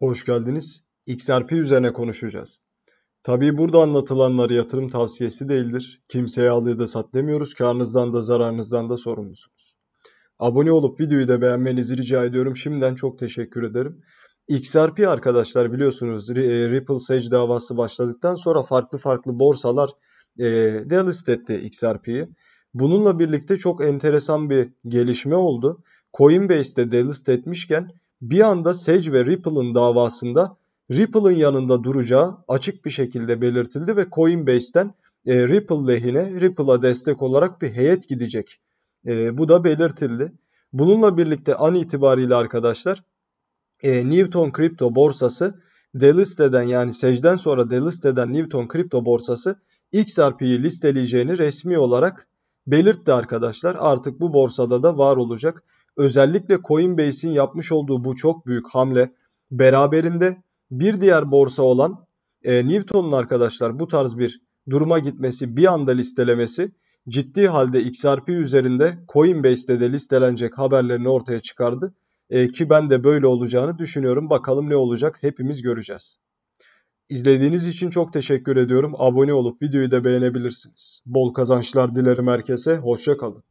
Hoş geldiniz. XRP üzerine konuşacağız. Tabii burada anlatılanlar yatırım tavsiyesi değildir. Kimseye al ya da sat demiyoruz. Karnınızdan da zararınızdan da sorumlusunuz. Abone olup videoyu da beğenmenizi rica ediyorum. Şimdiden çok teşekkür ederim. XRP arkadaşlar biliyorsunuz e, Ripple Sage davası başladıktan sonra farklı farklı borsalar e, delist etti XRP'yi. Bununla birlikte çok enteresan bir gelişme oldu. Coinbase'de delist etmişken bir anda Sej ve Ripple'ın davasında Ripple'ın yanında duracağı açık bir şekilde belirtildi ve Coinbase'ten e, Ripple lehine Ripple'a destek olarak bir heyet gidecek. E, bu da belirtildi. Bununla birlikte an itibariyle arkadaşlar e, Newton kripto borsası delisteden yani Sej'den sonra delisteden Newton kripto borsası XRP'yi listeleyeceğini resmi olarak belirtti arkadaşlar. Artık bu borsada da var olacak. Özellikle Coinbase'in yapmış olduğu bu çok büyük hamle beraberinde bir diğer borsa olan e, Newton'un arkadaşlar bu tarz bir duruma gitmesi, bir anda listelemesi ciddi halde XRP üzerinde Coinbase'de de listelenecek haberlerini ortaya çıkardı. E, ki ben de böyle olacağını düşünüyorum. Bakalım ne olacak hepimiz göreceğiz. İzlediğiniz için çok teşekkür ediyorum. Abone olup videoyu da beğenebilirsiniz. Bol kazançlar dilerim herkese. Hoşça kalın.